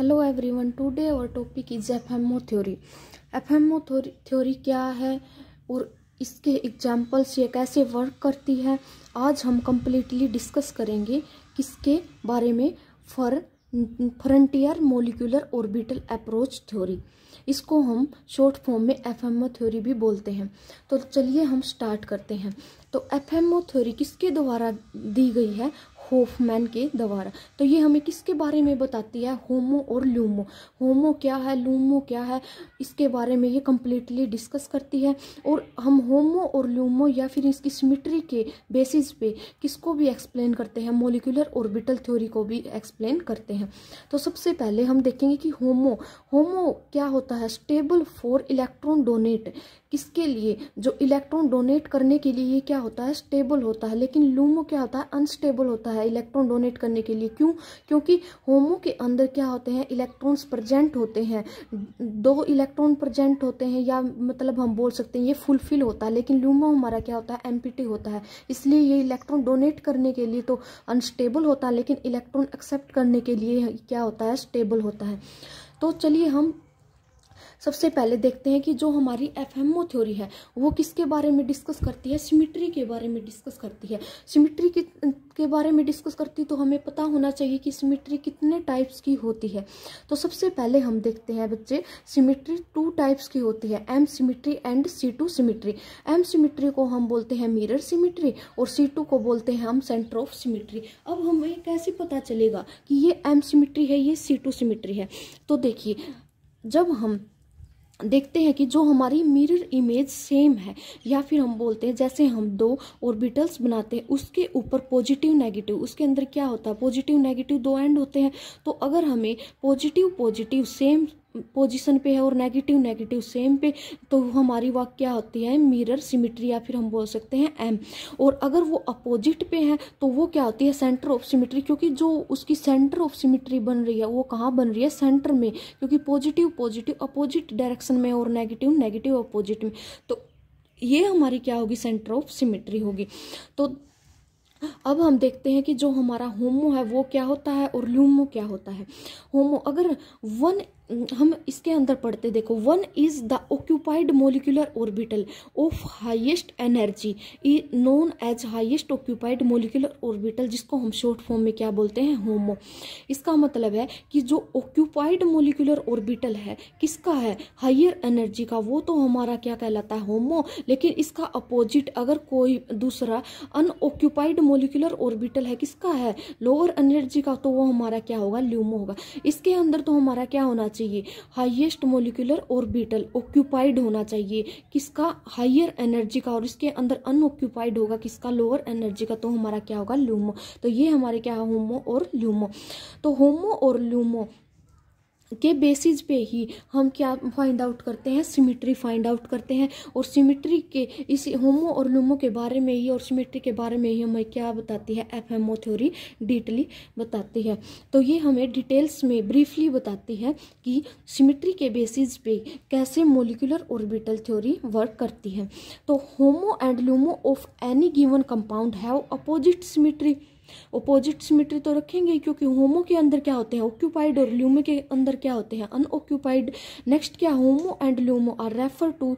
hello everyone today our topic is FMO theory FMO theory क्या है और इसके एग्जाम्पल्स ये कैसे वर्क करती है आज हम कम्प्लीटली डिस्कस करेंगे किसके बारे में for frontier molecular orbital approach theory इसको हम शॉर्ट फॉर्म में एफएमओ थ्योरी भी बोलते हैं तो चलिए हम स्टार्ट करते हैं तो एफएमओ थ्योरी किसके द्वारा दी गई है होफमैन के द्वारा तो ये हमें किसके बारे में बताती है होमो और लूमो होमो क्या है लूमो क्या है इसके बारे में ये कम्प्लीटली डिस्कस करती है और हम होमो और लूमो या फिर इसकी सिमिट्री के बेसिस पे किसको भी एक्सप्लेन करते हैं मोलिकुलर ऑर्बिटल थ्योरी को भी एक्सप्लेन करते हैं तो सबसे पहले हम देखेंगे कि होमो होमो क्या होता है स्टेबल फोर इलेक्ट्रॉन डोनेट किसके लिए जो इलेक्ट्रॉन डोनेट करने के लिए ये क्या होता है स्टेबल होता है लेकिन लूमो क्या होता है अनस्टेबल होता है इलेक्ट्रॉन डोनेट करने के लिए क्यों क्योंकि होमो के अंदर क्या होते हैं इलेक्ट्रॉन्स प्रजेंट होते हैं दो इलेक्ट्रॉन प्रजेंट होते हैं या मतलब हम बोल सकते हैं ये फुलफिल होता है लेकिन लूमो हमारा क्या होता है एम होता है इसलिए ये इलेक्ट्रॉन डोनेट करने के लिए तो अनस्टेबल होता है लेकिन इलेक्ट्रॉन एक्सेप्ट करने के लिए क्या होता है स्टेबल होता है तो चलिए हम सबसे पहले देखते हैं कि जो हमारी एफ थ्योरी है वो किसके बारे में डिस्कस करती है सिमिट्री के बारे में डिस्कस करती है सिमिट्री के, के बारे में डिस्कस करती तो हमें पता होना चाहिए कि सिमिट्री कितने टाइप्स की होती है तो सबसे पहले हम देखते हैं बच्चे सिमिट्री टू टाइप्स की होती है M symmetry and C two symmetry M symmetry को हम बोलते हैं मिरर सिमिट्री और सी टू को बोलते हैं हम सेंटर ऑफ सिमिट्री अब हमें कैसे पता चलेगा कि ये एम सिमिट्री है ये सी टू सिमिट्री है तो देखिए जब हम देखते हैं कि जो हमारी मिरर इमेज सेम है या फिर हम बोलते हैं जैसे हम दो ऑर्बिटल्स बनाते हैं उसके ऊपर पॉजिटिव नेगेटिव उसके अंदर क्या होता है पॉजिटिव नेगेटिव दो एंड होते हैं तो अगर हमें पॉजिटिव पॉजिटिव सेम पोजीशन पे है और नेगेटिव नेगेटिव सेम पे तो हमारी वाक क्या होती है मिरर सिमिट्री या फिर हम बोल सकते हैं एम और अगर वो अपोजिट पे है तो वो क्या होती है सेंटर ऑफ सिमिट्री क्योंकि जो उसकी सेंटर ऑफ सिमिट्री बन रही है वो कहाँ बन रही है सेंटर में क्योंकि पॉजिटिव पॉजिटिव अपोजिट डायरेक्शन में और नेगेटिव नेगेटिव अपोजिट में तो ये हमारी क्या होगी सेंटर ऑफ सिमिट्री होगी तो अब हम देखते हैं कि जो हमारा होमो है वो क्या होता है और ल्यूमो क्या होता है होमो अगर वन हम इसके अंदर पढ़ते देखो one is the occupied molecular orbital of highest energy ई known as highest occupied molecular orbital जिसको हम शॉर्ट फॉर्म में क्या बोलते हैं होमो इसका मतलब है कि जो ऑक्यूपाइड मोलिकुलर ऑर्बिटल है किसका है हाइयर एनर्जी का वो तो हमारा क्या कहलाता है होमो लेकिन इसका अपोजिट अगर कोई दूसरा अनऑक्यूपाइड मोलिकुलर ऑर्बिटल है किसका है लोअर एनर्जी का तो वो हमारा क्या होगा ल्यूमो होगा इसके अंदर तो हमारा क्या होना चाहिए चाहिए हाईएस्ट मोलिकुलर ऑर्बिटल ऑक्यूपाइड होना चाहिए किसका हाइयर एनर्जी का और इसके अंदर अनऑक्यूपाइड होगा किसका लोअर एनर्जी का तो हमारा क्या होगा ल्यूमो तो ये हमारे क्या होमो और ल्यूमो तो होमो और ल्यूमो के बेसिस पे ही हम क्या फाइंड आउट करते हैं सिमेट्री फाइंड आउट करते हैं और सिमेट्री के इस होमो और लूमो के बारे में ही और सिमेट्री के बारे में ही हमें क्या बताती है एफ एम ओ थ्योरी डिटली बताती है तो ये हमें डिटेल्स में ब्रीफली बताती है कि सिमेट्री के बेसिस पे कैसे मोलिकुलर ऑर्बिटल थ्योरी वर्क करती है तो HOMO and LUMO of any given compound have opposite symmetry opposite symmetry तो रखेंगे क्योंकि होमो के अंदर क्या होते हैं ऑक्यूपाइड और ल्यूमो के अंदर क्या होते हैं अनऑक्यूपाइड नेक्स्ट क्या HOMO and LUMO are refer to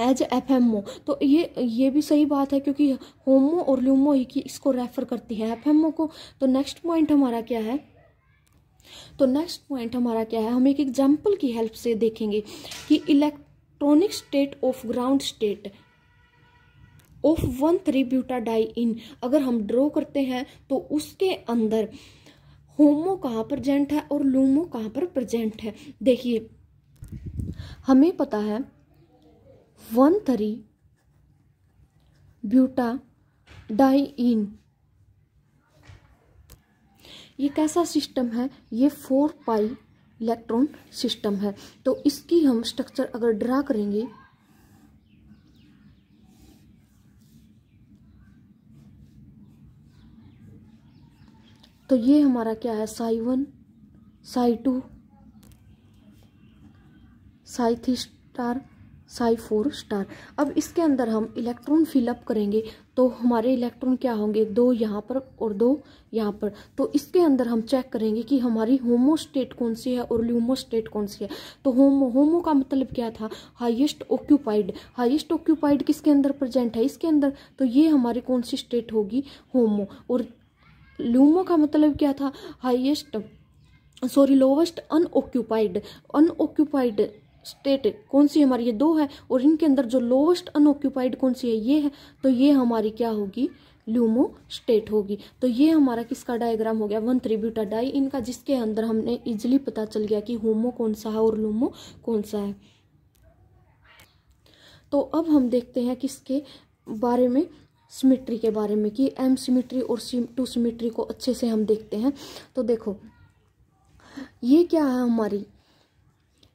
as F M O तो ये ये भी सही बात है क्योंकि होमो और ल्यूमो ही की इसको रेफर करती है एफ एम ओ को तो नेक्स्ट पॉइंट हमारा क्या है तो नेक्स्ट पॉइंट हमारा क्या है हम एक एग्जाम्पल की हेल्प से देखेंगे कि electronic state of ground state of one three इन अगर हम ड्रॉ करते हैं तो उसके अंदर होमो कहाँ प्रजेंट है और लूमो कहाँ पर प्रजेंट है देखिए हमें पता है one three butadiene ये कैसा सिस्टम है ये फोर पाई इलेक्ट्रॉन सिस्टम है तो इसकी हम स्ट्रक्चर अगर ड्रा करेंगे तो ये हमारा क्या है psi one psi two psi three star psi four star अब इसके अंदर हम इलेक्ट्रॉन फिलअप करेंगे तो हमारे इलेक्ट्रॉन क्या होंगे दो यहाँ पर और दो यहाँ पर तो इसके अंदर हम चेक करेंगे कि हमारी होमो स्टेट कौन सी है और ल्यूमो स्टेट कौन सी है तो होमो होमो का मतलब क्या था हाईएस्ट ऑक्यूपाइड हाईएस्ट ऑक्यूपाइड किसके अंदर प्रेजेंट है इसके अंदर तो ये हमारी कौन सी स्टेट होगी होमो और लूमो का मतलब क्या था highest sorry lowest unoccupied unoccupied state कौन सी हमारी ये दो है और इनके अंदर जो लोवेस्ट अनऑक्यूपाइड कौन सी है ये है तो ये हमारी क्या होगी ल्यूमो स्टेट होगी तो ये हमारा किसका डायग्राम हो गया वन त्रिब्यूटा डाई इनका जिसके अंदर हमने इजिली पता चल गया कि होमो कौन सा है और लूमो कौन सा है तो अब हम देखते हैं किसके बारे में सिमिट्री के बारे में कि एम सिमिट्री और सी टू सिमिट्री को अच्छे से हम देखते हैं तो देखो ये क्या है हमारी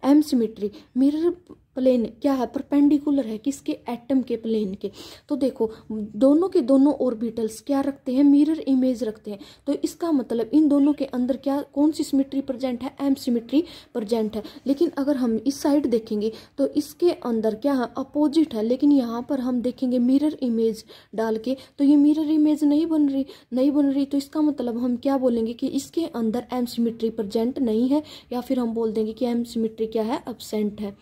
एम सिमिट्री मिरर प्लेन क्या है परपेंडिकुलर है किसके एटम के प्लेन के तो देखो दोनों के दोनों ऑर्बिटल्स क्या रखते हैं मिरर इमेज रखते हैं तो इसका मतलब इन दोनों के अंदर क्या कौन सी सिमिट्री प्रजेंट है एम सिमिट्री प्रजेंट है लेकिन अगर हम इस साइड देखेंगे तो इसके अंदर क्या है अपोजिट है लेकिन यहाँ पर हम देखेंगे मिरर इमेज डाल के तो ये मिरर इमेज नहीं बन रही नहीं बन रही तो इसका मतलब हम क्या बोलेंगे कि इसके अंदर एम सिमिट्री प्रजेंट नहीं है या फिर हम बोल देंगे कि एम सिमिट्री क्या है एबसेंट है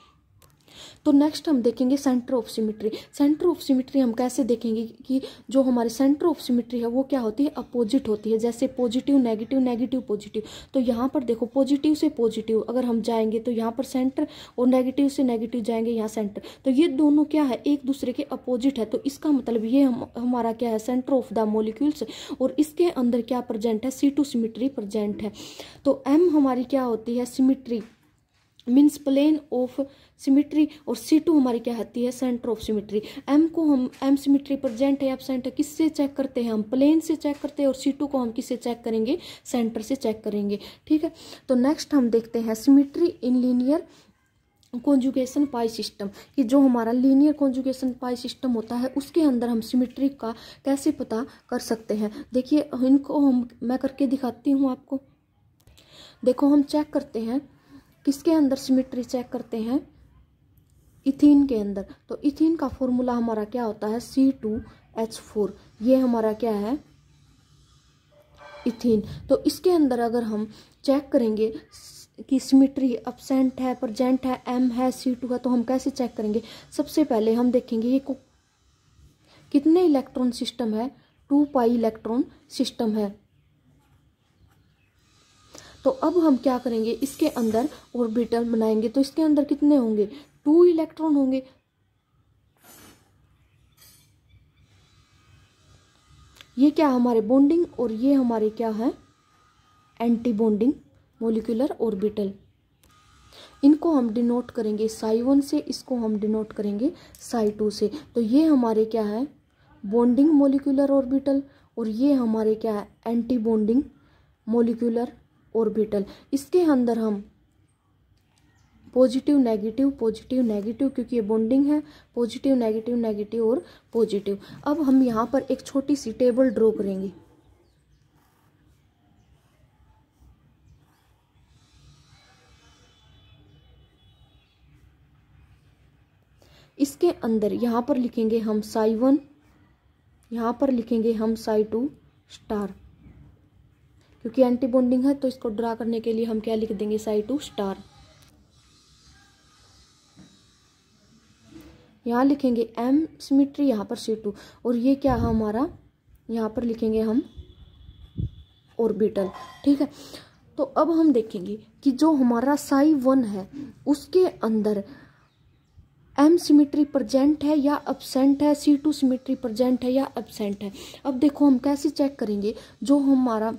तो नेक्स्ट हम देखेंगे centre of symmetry centre of symmetry हम कैसे देखेंगे कि जो हमारे सेंटर ऑफ सिमिट्री है वो क्या होती है अपोजिट होती है जैसे पॉजिटिव नेगेटिव नेगेटिव पॉजिटिव तो यहाँ पर देखो पॉजिटिव से पॉजिटिव अगर हम जाएंगे तो यहाँ पर सेंटर और नेगेटिव से नेगेटिव जाएंगे यहाँ सेंटर तो ये दोनों क्या है एक दूसरे के अपोजिट है तो इसका मतलब ये हम हमारा क्या है सेंटर ऑफ द मोलिक्यूल्स और इसके अंदर क्या प्रजेंट है सी टू सिमिट्री प्रजेंट है तो एम हमारी क्या होती है symmetry means plane of symmetry और सी टू हमारी क्या आती है सेंटर ऑफ सिमिट्री एम को हम एम सिमिट्री प्रजेंट है एबसेंट है किससे चेक करते हैं हम प्लेन से चेक करते हैं और सी टू को हम किससे चेक करेंगे सेंटर से चेक करेंगे ठीक है तो नेक्स्ट हम देखते हैं symmetry in linear conjugation pi system कि जो हमारा लीनियर कॉन्जुगेशन पाई सिस्टम होता है उसके अंदर हम सिमिट्री का कैसे पता कर सकते हैं देखिए इनको हम मैं करके दिखाती हूँ आपको देखो हम चेक करते हैं किसके अंदर सिमिट्री चेक करते हैं इथिन के अंदर तो इथिन का फॉर्मूला हमारा क्या होता है सी टू एच फोर ये हमारा क्या है इथिन तो इसके अंदर अगर हम चेक करेंगे कि सिमिट्री अपसेंट है प्रजेंट है एम है सी टू है तो हम कैसे चेक करेंगे सबसे पहले हम देखेंगे ये कितने इलेक्ट्रॉन सिस्टम है टू पाई इलेक्ट्रॉन सिस्टम है तो अब हम क्या करेंगे इसके अंदर ऑर्बिटल बनाएंगे तो इसके अंदर कितने होंगे टू इलेक्ट्रॉन होंगे ये क्या हमारे बॉन्डिंग और ये हमारे क्या है एंटी बॉन्डिंग मोलिकुलर ऑर्बिटल इनको हम डिनोट करेंगे साई वन से इसको हम डिनोट करेंगे साई टू से तो ये हमारे क्या है बॉन्डिंग मोलिकुलर ऑर्बिटल और ये हमारे क्या है एंटी बॉन्डिंग मोलिकुलर ऑर्बिटल इसके अंदर हम पॉजिटिव नेगेटिव पॉजिटिव नेगेटिव क्योंकि ये बॉन्डिंग है पॉजिटिव नेगेटिव नेगेटिव और पॉजिटिव अब हम यहाँ पर एक छोटी सी टेबल ड्रॉ करेंगे इसके अंदर यहाँ पर लिखेंगे हम साई वन यहाँ पर लिखेंगे हम साई टू स्टार क्योंकि एंटी बॉन्डिंग है तो इसको ड्रा करने के लिए हम क्या लिख देंगे साई टू स्टार यहाँ लिखेंगे एम सिमिट्री यहाँ पर सी टू और ये क्या है हमारा यहाँ पर लिखेंगे हम ऑर्बिटल ठीक है तो अब हम देखेंगे कि जो हमारा साई वन है उसके अंदर एम सिमिट्री प्रजेंट है या एबसेंट है सी टू सिमिट्री प्रजेंट है या एबसेंट है अब देखो हम कैसे चेक करेंगे जो हमारा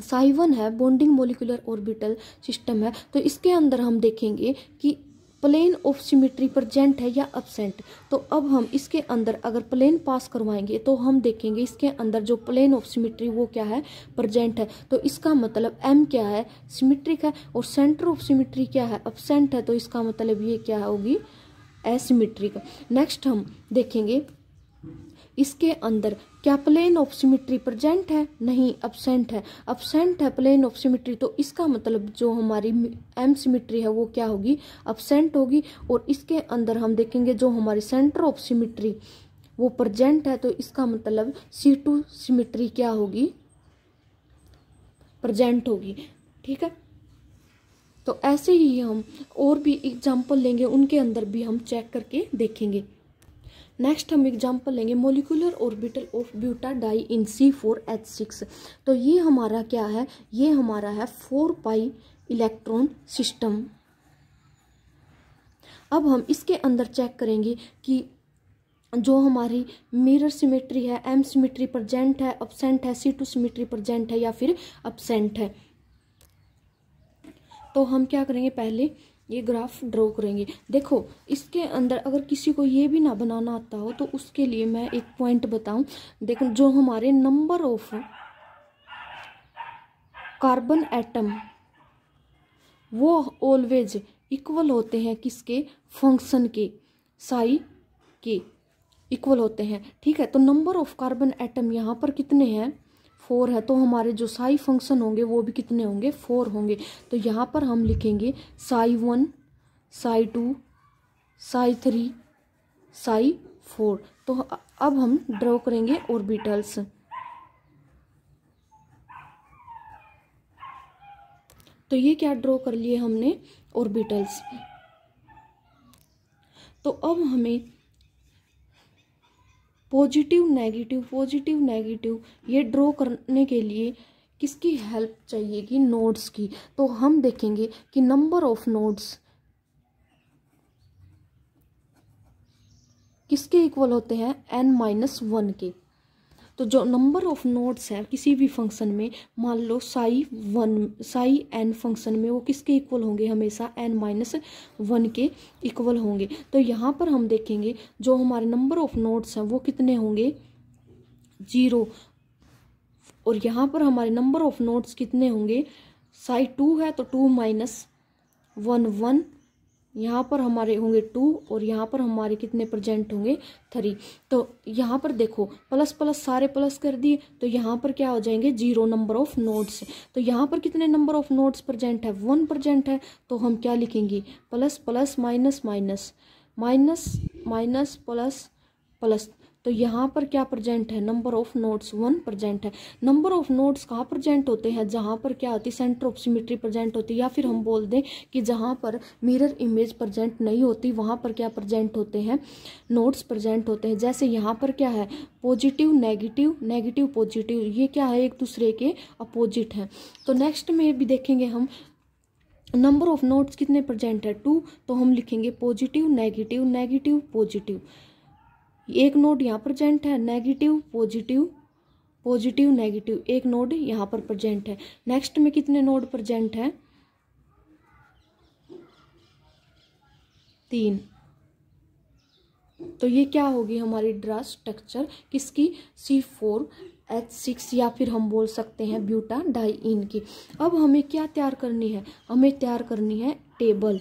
साइवन है बॉन्डिंग मोलिकुलर ऑर्बिटल सिस्टम है तो इसके अंदर हम देखेंगे कि प्लेन ऑफ सिमेट्री प्रजेंट है या अपसेंट तो अब हम इसके अंदर अगर प्लेन पास करवाएंगे तो हम देखेंगे इसके अंदर जो प्लेन ऑफ सिमेट्री वो क्या है प्रजेंट है तो इसका मतलब एम क्या है सिमेट्रिक है और सेंटर ऑफ सिमेट्री क्या है अपसेंट है तो इसका मतलब ये क्या होगी एसिमेट्रिक नेक्स्ट हम देखेंगे इसके अंदर क्या प्लेन ऑफ सिमिट्री प्रजेंट है नहीं अपसेंट है अपसेंट है प्लेन ऑफ सिमिट्री तो इसका मतलब जो हमारी एम सिमिट्री है वो क्या होगी अपसेंट होगी और इसके अंदर हम देखेंगे जो हमारी सेंटर ऑफ सिमिट्री वो प्रजेंट है तो इसका मतलब सी टू सिमिट्री क्या होगी प्रजेंट होगी ठीक है तो ऐसे ही हम और भी एग्जाम्पल लेंगे उनके अंदर भी हम चेक करके देखेंगे नेक्स्ट हम एग्जांपल लेंगे molecular orbital of butadiene C four H six तो ये हमारा क्या है ये हमारा है फोर पाई इलेक्ट्रॉन सिस्टम अब हम इसके अंदर चेक करेंगे कि जो हमारी मिरर सिमेट्री है एम सिमेट्री प्रजेंट है अपसेंट है सी टू सिमेट्री प्रजेंट है या फिर अपसेंट है तो हम क्या करेंगे पहले ये ग्राफ ड्रॉ करेंगे देखो इसके अंदर अगर किसी को ये भी ना बनाना आता हो तो उसके लिए मैं एक पॉइंट बताऊं देखो जो हमारे नंबर ऑफ कार्बन एटम वो ऑलवेज इक्वल होते हैं किसके फंक्शन के साई के इक्वल होते हैं ठीक है तो नंबर ऑफ कार्बन एटम यहाँ पर कितने हैं फोर है तो हमारे जो साई फंक्शन होंगे वो भी कितने होंगे फोर होंगे तो यहाँ पर हम लिखेंगे psi one psi two psi three psi four तो अब हम ड्रॉ करेंगे ऑर्बिटल्स तो ये क्या ड्रॉ कर लिए हमने ऑर्बिटल्स तो अब हमें पॉजिटिव नेगेटिव पॉजिटिव नेगेटिव ये ड्रॉ करने के लिए किसकी हेल्प चाहिएगी नोड्स की तो हम देखेंगे कि नंबर ऑफ नोड्स किसके इक्वल होते हैं एन माइनस वन के तो जो नंबर ऑफ नोट्स है किसी भी फंक्शन में मान लो psi one psi N function में वो किसके इक्वल होंगे हमेशा एन माइनस वन के इक्वल होंगे तो यहाँ पर हम देखेंगे जो हमारे नंबर ऑफ नोट्स हैं वो कितने होंगे जीरो और यहाँ पर हमारे नंबर ऑफ नोट्स कितने होंगे साई टू है तो टू माइनस वन वन यहाँ पर हमारे होंगे टू और यहाँ पर हमारे कितने प्रजेंट होंगे थ्री तो यहाँ पर देखो प्लस प्लस सारे प्लस कर दिए तो यहाँ पर क्या हो जाएंगे जीरो नंबर ऑफ नोट्स तो यहाँ पर कितने नंबर ऑफ नोट्स प्रजेंट है वन प्रजेंट है तो हम क्या लिखेंगे plus plus minus minus minus minus plus plus तो यहाँ पर क्या प्रजेंट है number of nodes one present है नंबर ऑफ नोट्स कहाँ प्रजेंट होते हैं जहाँ पर क्या होती है सेंटर ऑफ सिमिट्री प्रजेंट होती है या फिर हम बोल दें कि जहाँ पर मिरर इमेज प्रजेंट नहीं होती वहाँ पर क्या प्रजेंट होते हैं नोट्स प्रजेंट होते हैं जैसे यहाँ पर क्या है पॉजिटिव नेगेटिव नेगेटिव पॉजिटिव ये क्या है एक दूसरे के अपोजिट हैं तो नेक्स्ट में भी देखेंगे हम नंबर ऑफ नोट्स कितने प्रजेंट है टू तो हम लिखेंगे पॉजिटिव नेगेटिव नेगेटिव पॉजिटिव एक नोड यहाँ पर प्रेजेंट है नेगेटिव पॉजिटिव पॉजिटिव नेगेटिव एक नोड यहाँ पर प्रजेंट है नेक्स्ट में कितने नोड प्रजेंट है तीन तो ये क्या होगी हमारी ड्रा स्ट्रक्चर किसकी सी फोर एच सिक्स या फिर हम बोल सकते हैं ब्यूटा डाई इन की अब हमें क्या तैयार करनी है हमें तैयार करनी है टेबल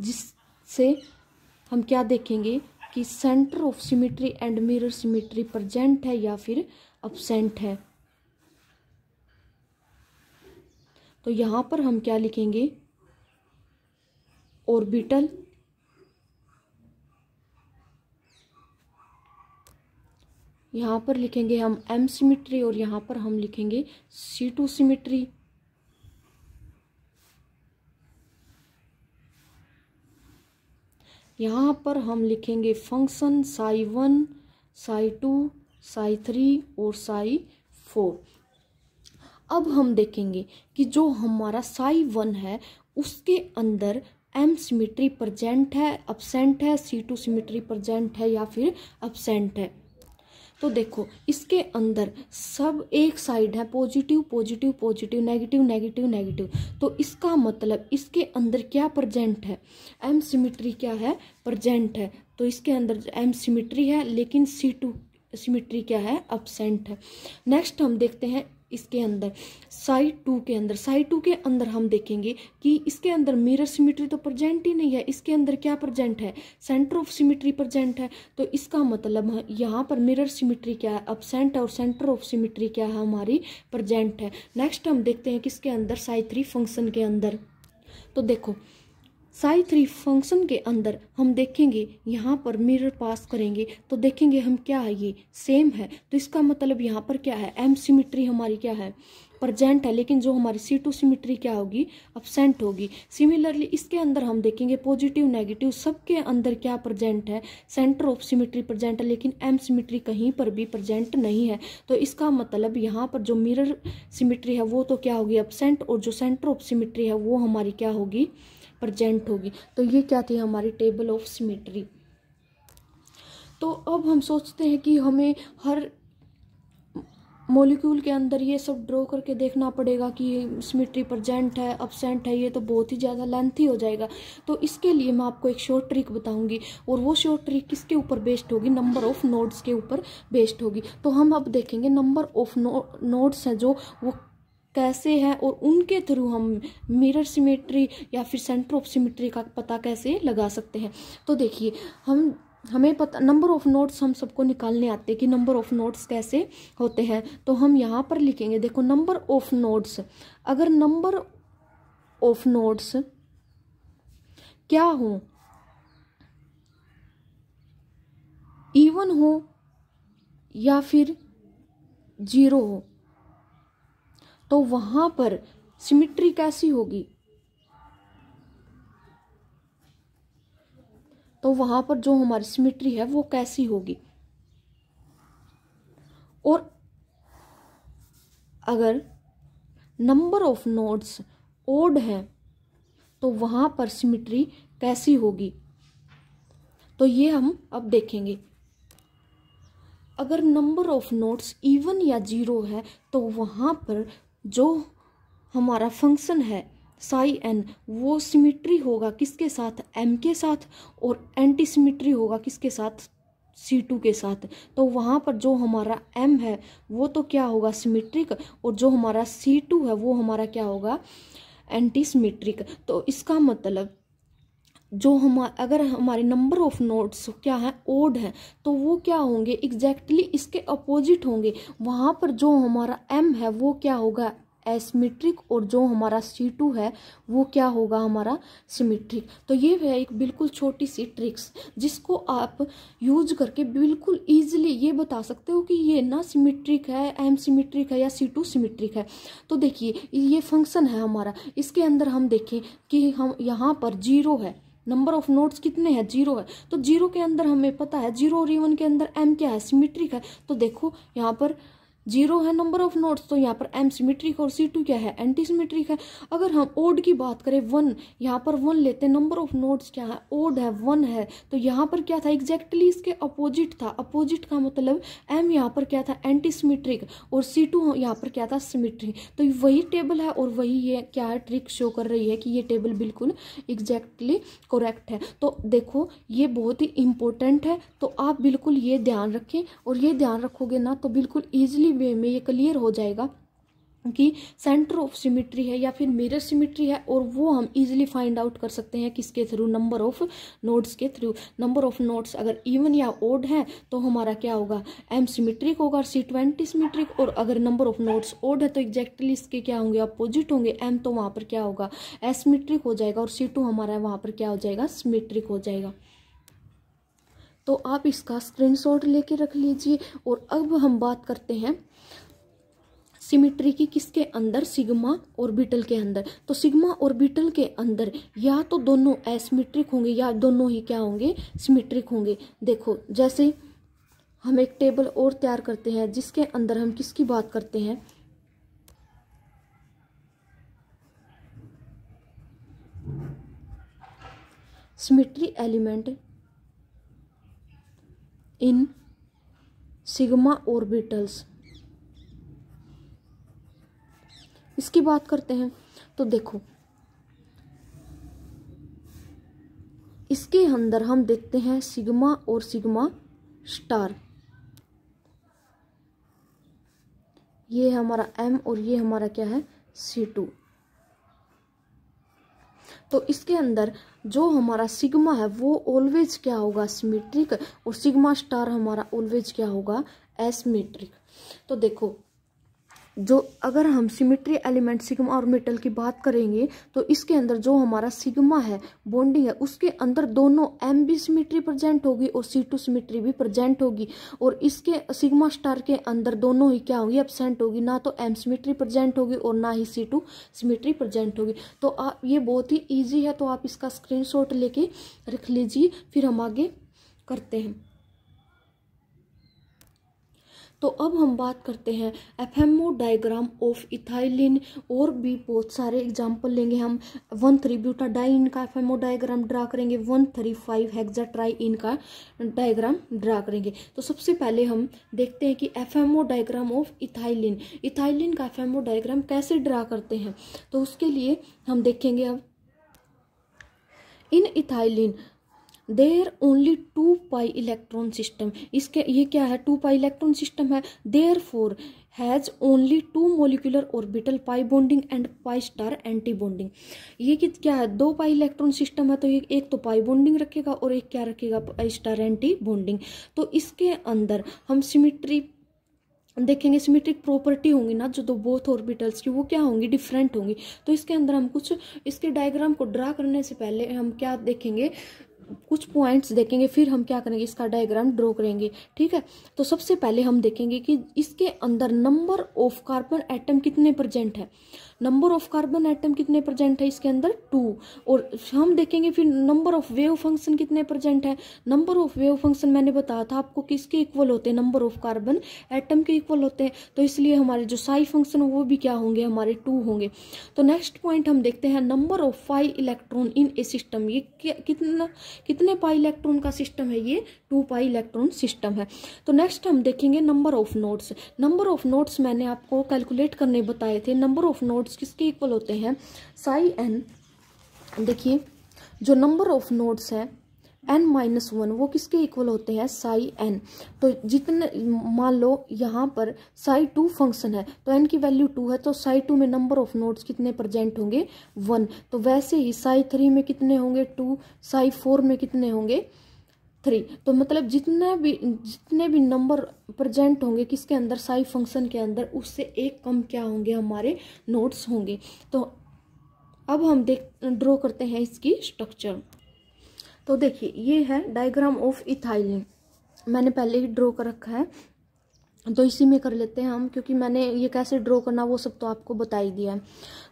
जिससे हम क्या देखेंगे कि centre of symmetry and mirror symmetry present है या फिर अपसेंट है तो यहां पर हम क्या लिखेंगे ऑर्बिटल यहां पर लिखेंगे हम एम सिमेट्री और यहां पर हम लिखेंगे सी टू सिमिट्री यहाँ पर हम लिखेंगे function psi one psi two psi three और साई फोर अब हम देखेंगे कि जो हमारा साई वन है उसके अंदर एम सिमिट्री प्रजेंट है अपसेंट है सी टू सिमिट्री प्रजेंट है या फिर अपसेंट है तो देखो इसके अंदर सब एक साइड है positive positive positive negative negative negative तो इसका मतलब इसके अंदर क्या प्रजेंट है एम सिमिट्री क्या है प्रजेंट है तो इसके अंदर एम सिमिट्री है लेकिन सी टू सिमिट्री क्या है अपसेंट है नेक्स्ट हम देखते हैं इसके अंदर साइड टू के अंदर साइड टू के अंदर हम देखेंगे कि इसके अंदर मिरर सिमिट्री तो प्रजेंट ही नहीं है इसके अंदर क्या प्रजेंट है सेंटर ऑफ सिमिट्री प्रजेंट है तो इसका मतलब यहाँ पर मिरर सिमिट्री क्या है अपसेंट और सेंटर ऑफ सिमिट्री क्या है हमारी प्रजेंट है नेक्स्ट हम देखते हैं किसके अंदर साई थ्री फंक्शन के अंदर तो देखो साई थ्री फंक्शन के अंदर हम देखेंगे यहाँ पर मिरर पास करेंगे तो देखेंगे हम क्या है ये सेम है तो इसका मतलब यहाँ पर क्या है एम सिमिट्री हमारी क्या है प्रजेंट है लेकिन जो हमारी सी टू सिमिट्री क्या होगी अपसेंट होगी सिमिलरली इसके अंदर हम देखेंगे पॉजिटिव नेगेटिव सबके अंदर क्या प्रजेंट है सेंटर ऑफ सिमिट्री प्रजेंट है लेकिन एम सिमिट्री कहीं पर भी प्रजेंट नहीं है तो इसका मतलब यहाँ पर जो मिरर सिमिट्री है वो तो क्या होगी अपसेंट और जो सेंटर ऑफ सिमिट्री है वो हमारी क्या होगी प्रजेंट होगी तो ये क्या थी हमारी टेबल ऑफ सिमेट्री तो अब हम सोचते हैं कि हमें हर मॉलिक्यूल के अंदर ये सब ड्रॉ करके देखना पड़ेगा कि सिमेट्री प्रजेंट है अपसेंट है ये तो बहुत ही ज़्यादा लेंथी हो जाएगा तो इसके लिए मैं आपको एक शॉर्ट ट्रिक बताऊंगी और वो शॉर्ट ट्रिक किसके ऊपर बेस्ड होगी नंबर ऑफ नोड्स के ऊपर बेस्ड होगी तो हम अब देखेंगे नंबर ऑफ नोड्स हैं जो वो कैसे हैं और उनके थ्रू हम मिरर सिमेट्री या फिर सेंटर ऑफ सिमेट्री का पता कैसे लगा सकते हैं तो देखिए हम हमें पता नंबर ऑफ़ नोट्स हम सबको निकालने आते हैं कि नंबर ऑफ़ नोट्स कैसे होते हैं तो हम यहाँ पर लिखेंगे देखो नंबर ऑफ़ नोट्स अगर नंबर ऑफ़ नोट्स क्या हो इवन हो या फिर जीरो हो तो वहां पर सिमिट्री कैसी होगी तो वहां पर जो हमारी सिमिट्री है वो कैसी होगी और अगर नंबर ऑफ नोड्स ओड हैं तो वहां पर सिमिट्री कैसी होगी तो ये हम अब देखेंगे अगर नंबर ऑफ नोट्स इवन या जीरो है तो वहां पर जो हमारा फंक्शन है साई एन वो सिमिट्री होगा किसके साथ एम के साथ और एंटी सिमिट्री होगा किसके साथ सी टू के साथ तो वहाँ पर जो हमारा एम है वो तो क्या होगा सिमिट्रिक और जो हमारा सी टू है वो हमारा क्या होगा एंटी सिमिट्रिक तो इसका मतलब जो हम अगर हमारे नंबर ऑफ नोट्स क्या है ओड हैं तो वो क्या होंगे एग्जैक्टली exactly इसके अपोजिट होंगे वहाँ पर जो हमारा एम है वो क्या होगा एसमेट्रिक और जो हमारा सी टू है वो क्या होगा हमारा सिमेट्रिक तो ये है एक बिल्कुल छोटी सी ट्रिक्स जिसको आप यूज करके बिल्कुल ईजिली ये बता सकते हो कि ये ना सिमेट्रिक है एम सिमेट्रिक है या सी टू सिमेट्रिक है तो देखिए ये फंक्शन है हमारा इसके अंदर हम देखें कि हम यहाँ पर जीरो है नंबर ऑफ नोट्स कितने हैं जीरो है तो जीरो के अंदर हमें पता है जीरो और इवन के अंदर एम क्या है सिमेट्रिक है तो देखो यहाँ पर जीरो है नंबर ऑफ नोट्स तो यहाँ पर एम सिमेट्रिक और सी टू क्या है एंटी सिमेट्रिक है अगर हम ओड की बात करें वन यहाँ पर वन लेते हैं नंबर ऑफ नोट्स क्या है ओड है वन है तो यहाँ पर क्या था एग्जैक्टली इसके अपोजिट था अपोजिट का मतलब एम यहाँ पर क्या था एंटी सिमेट्रिक और सी टू यहाँ पर क्या था सिमेट्रिक तो वही टेबल है और वही ये क्या है ट्रिक शो कर रही है कि ये टेबल बिल्कुल एग्जैक्टली करेक्ट है तो देखो ये बहुत ही इंपॉर्टेंट है तो आप बिल्कुल ये ध्यान रखें और ये ध्यान रखोगे ना तो बिल्कुल ईजिली भी हमें ये क्लियर हो जाएगा कि सेंटर ऑफ सिमिट्री है या फिर मिरर सिमिट्री है और वो हम इजीली फाइंड आउट कर सकते हैं किसके थ्रू नंबर ऑफ नोड्स के थ्रू नंबर ऑफ नोड्स अगर इवन या ओड है तो हमारा क्या होगा एम सिमिट्रिक होगा सी ट्वेंटी सिमिट्रिक और अगर नंबर ऑफ नोड्स ओड है तो एग्जैक्टली इसके क्या होंगे अपोजिट होंगे एम तो वहाँ पर क्या होगा एसमिट्रिक हो जाएगा और सी टू हमारा वहाँ पर क्या हो जाएगा सिमिट्रिक हो जाएगा तो आप इसका स्क्रीनशॉट लेके रख लीजिए और अब हम बात करते हैं सिमिट्री की किसके अंदर सिग्मा ऑर्बिटल के अंदर तो सिग्मा ऑर्बिटल के अंदर या तो दोनों एसिमेट्रिक होंगे या दोनों ही क्या होंगे सिमिट्रिक होंगे देखो जैसे हम एक टेबल और तैयार करते हैं जिसके अंदर हम किसकी बात करते हैं symmetry element in sigma orbitals इसकी बात करते हैं तो देखो इसके अंदर हम देखते हैं सिग्मा और सिग्मा स्टार ये है हमारा एम और ये हमारा क्या है सी टू तो इसके अंदर जो हमारा सिग्मा है वो ऑलवेज क्या होगा सिमेट्रिक और सिग्मा स्टार हमारा ऑलवेज क्या होगा एसमेट्रिक तो देखो जो अगर हम सिमिट्री एलिमेंट सिग्मा और मेटल की बात करेंगे तो इसके अंदर जो हमारा सिग्मा है बॉन्डिंग है उसके अंदर दोनों एम भी सिमिट्री प्रजेंट होगी और सी टू सिमिट्री भी प्रजेंट होगी और इसके सिग्मा स्टार के अंदर दोनों ही क्या होगी एबसेंट होगी ना तो एम सिमिट्री प्रजेंट होगी और ना ही सी टू सिमिट्री प्रजेंट होगी तो आप ये बहुत ही ईजी है तो आप इसका शॉट लेके रख लीजिए फिर हम आगे करते हैं तो अब हम बात करते हैं एफएमओ डायग्राम ऑफ इथाइलिन और भी बहुत सारे एग्जाम्पल लेंगे हम वन थ्री ब्यूटाडाइन का एफएमओ डायग्राम ड्रा करेंगे वन थ्री फाइव हेक्जाट्राई इनका डायग्राम ड्रा करेंगे तो सबसे पहले हम देखते हैं कि FMO diagram of ethylene ethylene का एफएमओ डायग्राम कैसे ड्रा करते हैं तो उसके लिए हम देखेंगे अब in ethylene there only two pi electron system इसके ये क्या है टू पाई इलेक्ट्रॉन सिस्टम है therefore has only two molecular orbital pi bonding and pi star anti bonding ये कि क्या है दो पाई इलेक्ट्रॉन सिस्टम है तो ये एक तो पाई बॉन्डिंग रखेगा और एक क्या रखेगा पाई स्टार एंटी बॉन्डिंग तो इसके अंदर हम सिमिट्री देखेंगे सिमेट्रिक प्रॉपर्टी होंगी ना जो दो बोथ ऑर्बिटल्स की वो क्या होंगी डिफरेंट होंगी तो इसके अंदर हम कुछ इसके डायग्राम को ड्रा करने से पहले हम क्या देखेंगे कुछ पॉइंट्स देखेंगे फिर हम क्या करेंगे इसका डायग्राम ड्रॉ करेंगे ठीक है तो सबसे पहले हम देखेंगे कि इसके अंदर नंबर ऑफ कार्बन एटम कितने प्रजेंट है नंबर ऑफ कार्बन आइटम कितने प्रेजेंट है इसके अंदर टू और हम देखेंगे फिर नंबर ऑफ वेव फंक्शन कितने प्रेजेंट है नंबर ऑफ वेव फंक्शन मैंने बताया था आपको किसके इक्वल होते हैं नंबर ऑफ कार्बन एटम के इक्वल होते हैं तो इसलिए हमारे जो साई फंक्शन वो भी क्या होंगे हमारे टू होंगे तो नेक्स्ट पॉइंट हम देखते हैं number of five electron in a system ये कितना कितने पाई इलेक्ट्रॉन का सिस्टम है ये टू पाई इलेक्ट्रॉन सिस्टम है तो नेक्स्ट हम देखेंगे number of nodes number of nodes मैंने आपको कैलकुलेट करने बताए थे नंबर ऑफ नोट नोट्स किसके इक्वल होते हैं साई एन देखिए जो नंबर ऑफ नोट्स है एन माइनस वन वो किसके इक्वल होते हैं साई एन तो जितने मान लो यहाँ पर साई टू फंक्शन है तो एन की वैल्यू टू है तो साई टू में नंबर ऑफ नोट्स कितने प्रजेंट होंगे वन तो वैसे ही साई थ्री में कितने होंगे टू साई फोर में कितने होंगे थ्री तो मतलब जितने भी जितने भी नंबर प्रेजेंट होंगे किसके अंदर साई फंक्शन के अंदर उससे एक कम क्या होंगे हमारे नोट्स होंगे तो अब हम देख ड्रॉ करते हैं इसकी स्ट्रक्चर तो देखिए ये है डायग्राम ऑफ इथाइलिन मैंने पहले ही ड्रॉ कर रखा है तो इसी में कर लेते हैं हम क्योंकि मैंने ये कैसे ड्रॉ करना वो सब तो आपको बता ही दिया है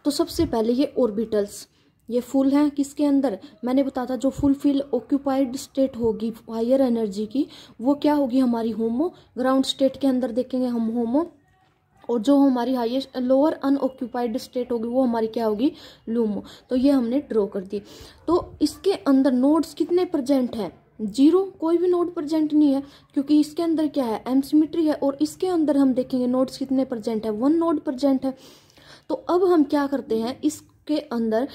तो सबसे पहले ये ऑर्बिटल्स ये फुल है किसके अंदर मैंने बताया था जो फुलफिल ऑक्यूपाइड स्टेट होगी हायर एनर्जी की वो क्या होगी हमारी होमो ग्राउंड स्टेट के अंदर देखेंगे हम होमो और जो हमारी हाईएस्ट लोअर अनऑक्यूपाइड स्टेट होगी वो हमारी क्या होगी लूमो तो ये हमने ड्रॉ कर दी तो इसके अंदर नोड्स कितने प्रजेंट हैं जीरो कोई भी नोड प्रजेंट नहीं है क्योंकि इसके अंदर क्या है एमसीमिट्री है और इसके अंदर हम देखेंगे नोड्स कितने प्रजेंट है वन नोड प्रजेंट है तो अब हम क्या करते हैं इसके अंदर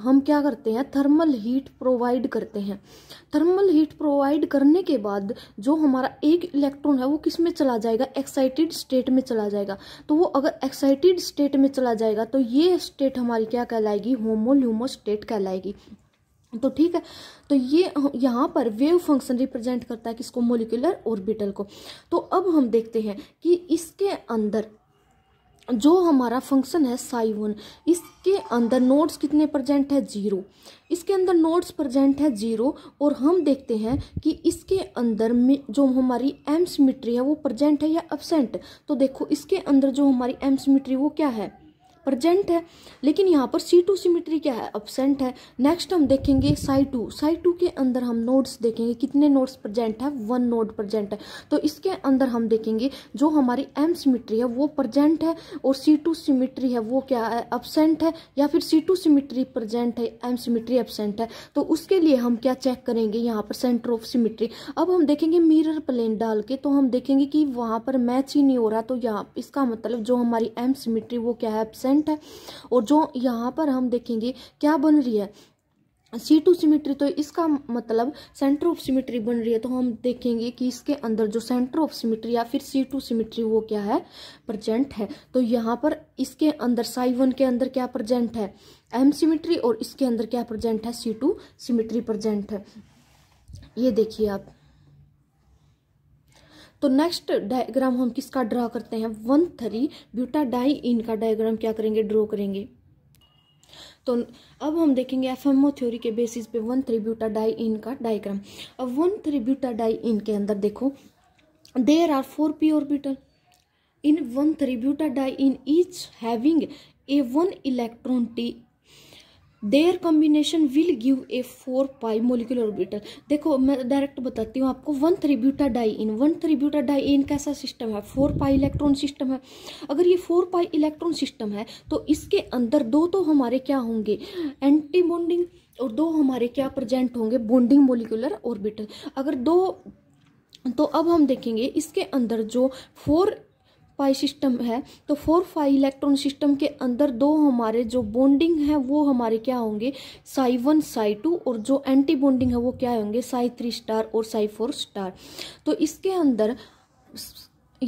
हम क्या करते हैं थर्मल हीट प्रोवाइड करते हैं थर्मल हीट प्रोवाइड करने के बाद जो हमारा एक इलेक्ट्रॉन है वो किस में चला जाएगा एक्साइटेड स्टेट में चला जाएगा तो वो अगर एक्साइटेड स्टेट में चला जाएगा तो ये स्टेट हमारी क्या कहलाएगी होमोल्यूमो स्टेट कहलाएगी तो ठीक है तो ये यहाँ पर वेव फंक्शन रिप्रेजेंट करता है किसको मोलिकुलर ऑर्बिटल को तो अब हम देखते हैं कि इसके अंदर जो हमारा फंक्शन है साई वन इसके अंदर नोट्स कितने प्रजेंट है जीरो इसके अंदर नोट्स प्रजेंट है जीरो और हम देखते हैं कि इसके अंदर जो हमारी एम्स सिमिट्री है वो प्रजेंट है या एबसेंट तो देखो इसके अंदर जो हमारी एम्स मिट्री वो क्या है प्रजेंट है लेकिन यहाँ पर सी टू सीमिट्री क्या है अपसेंट है नेक्स्ट हम देखेंगे साई टू साई टू के अंदर हम नोड्स देखेंगे कितने नोड्स प्रजेंट है वन नोड प्रजेंट है तो इसके अंदर हम देखेंगे जो हमारी एम सीमिट्री है वो प्रजेंट है और सी टू सीमिट्री है वो क्या है अपसेंट है या फिर सी टू सीमिट्री प्रजेंट है एम सीमिट्री अपसेंट है तो उसके लिए हम क्या चेक करेंगे यहाँ पर सेंटर ऑफ सीमिट्री अब हम देखेंगे मिरर प्लेन डाल के तो हम देखेंगे कि वहाँ पर मैच ही नहीं हो रहा तो यहाँ इसका मतलब जो हमारी एम सीमेट्री वो क्या है अपसेंट प्रेजेंट है और जो यहाँ पर हम देखेंगे क्या बन रही है सी टू सिमिट्री तो इसका मतलब सेंटर ऑफ सिमिट्री बन रही है तो हम देखेंगे कि इसके अंदर जो सेंटर ऑफ सिमिट्री या फिर सी टू सिमिट्री वो क्या है प्रजेंट है तो यहाँ पर इसके अंदर साई वन के अंदर क्या प्रजेंट है एम सिमिट्री और इसके अंदर क्या प्रजेंट है सी टू सिमिट्री प्रजेंट है ये देखिए आप तो नेक्स्ट डायग्राम हम किसका ड्रा करते हैं one three butadiene का डायग्राम क्या करेंगे ड्रॉ करेंगे तो अब हम देखेंगे एफ एम ओ थ्योरी के बेसिस पे one three butadiene का डायग्राम अब one three butadiene के अंदर देखो there are four p orbital in one three butadiene each having a one electron टी their combination will give a four pi molecular orbital देखो मैं direct बताती हूँ आपको one three butadiene one three butadiene कैसा system है four pi electron system है अगर ये फोर पाई इलेक्ट्रॉन सिस्टम है तो इसके अंदर दो तो हमारे क्या होंगे एंटी बॉन्डिंग और दो हमारे क्या प्रजेंट होंगे बॉन्डिंग मोलिकुलर ऑर्बिटल अगर दो तो अब हम देखेंगे इसके अंदर जो फोर पाई सिस्टम है तो फोर फाइव इलेक्ट्रॉन सिस्टम के अंदर दो हमारे जो बॉन्डिंग है वो हमारे क्या होंगे साई वन साई टू और जो एंटी बॉन्डिंग है वो क्या होंगे साई थ्री स्टार और साई फोर स्टार तो इसके अंदर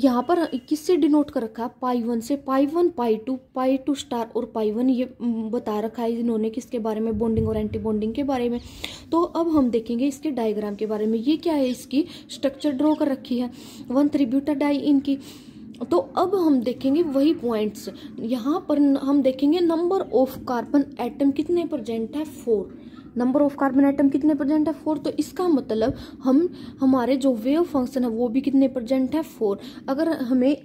यहाँ पर किससे डिनोट कर रखा है पाई वन से pi one pi two pi two star और पाई वन ये बता रखा है इन्होंने किसके बारे में बॉन्डिंग और एंटी बॉन्डिंग के बारे में तो अब हम देखेंगे इसके डायग्राम के बारे में ये क्या है इसकी स्ट्रक्चर ड्रॉ कर रखी है वन त्रिब्यूटा डाई इनकी तो अब हम देखेंगे वही पॉइंट्स यहाँ पर हम देखेंगे नंबर ऑफ कार्बन एटम कितने परजेंट है four number of carbon atom कितने परजेंट है फोर तो इसका मतलब हम हमारे जो वेव फंक्शन है वो भी कितने परजेंट है फोर अगर हमें